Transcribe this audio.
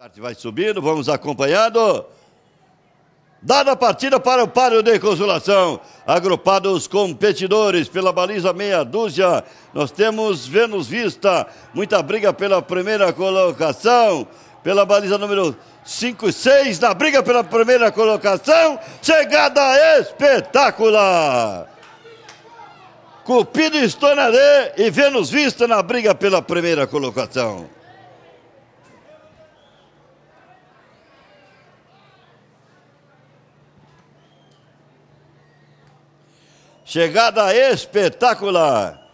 Parte vai subindo, vamos acompanhando. Dada a partida para o páreo de consolação, agrupados competidores pela baliza meia dúzia, nós temos Vênus Vista, muita briga pela primeira colocação, pela baliza número 5 e 6, na briga pela primeira colocação, chegada espetacular! Cupido Estonaré e Vênus Vista na briga pela primeira colocação. Chegada espetacular!